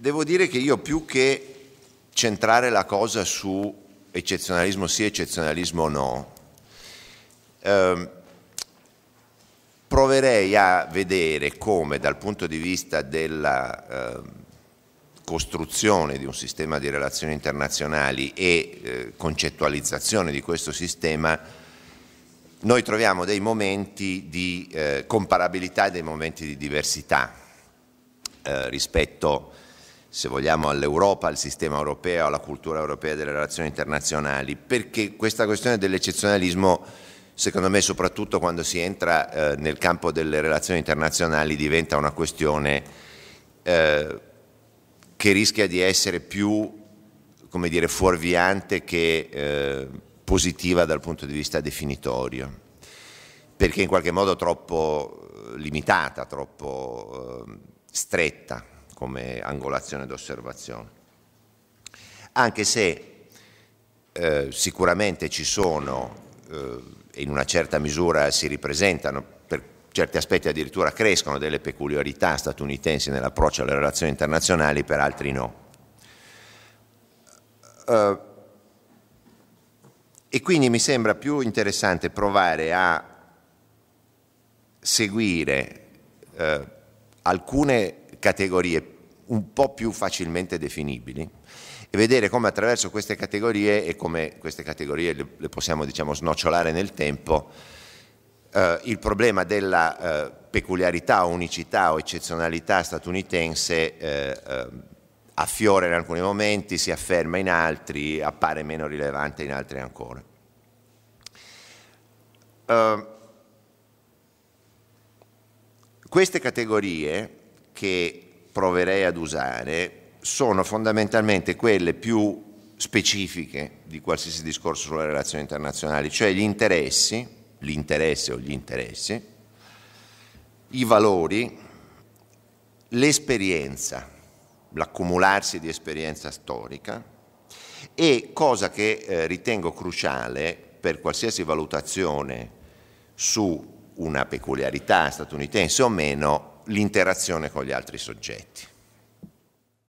devo dire che io più che centrare la cosa su eccezionalismo sì, eccezionalismo no, eh, proverei a vedere come dal punto di vista della eh, costruzione di un sistema di relazioni internazionali e eh, concettualizzazione di questo sistema noi troviamo dei momenti di eh, comparabilità e dei momenti di diversità eh, rispetto a se vogliamo, all'Europa, al sistema europeo, alla cultura europea delle relazioni internazionali, perché questa questione dell'eccezionalismo, secondo me, soprattutto quando si entra eh, nel campo delle relazioni internazionali, diventa una questione eh, che rischia di essere più, come dire, fuorviante che eh, positiva dal punto di vista definitorio, perché in qualche modo troppo eh, limitata, troppo eh, stretta come angolazione d'osservazione. Anche se eh, sicuramente ci sono, eh, in una certa misura si ripresentano, per certi aspetti addirittura crescono delle peculiarità statunitensi nell'approccio alle relazioni internazionali, per altri no. Eh, e quindi mi sembra più interessante provare a seguire eh, alcune categorie un po' più facilmente definibili e vedere come attraverso queste categorie e come queste categorie le, possiamo diciamo, snocciolare nel tempo, eh, il problema della eh, peculiarità, unicità o eccezionalità statunitense eh, eh affiora in alcuni momenti, si afferma in altri, appare meno rilevante in altri ancora. Uh, queste categorie che proverei ad usare sono fondamentalmente quelle più specifiche di qualsiasi discorso sulle relazioni internazionali, cioè gli interessi, l'interesse o gli interessi, i valori, l'esperienza, l'accumularsi di esperienza storica e cosa che eh, ritengo cruciale per qualsiasi valutazione su una peculiarità statunitense o meno, l'interazione con gli altri soggetti.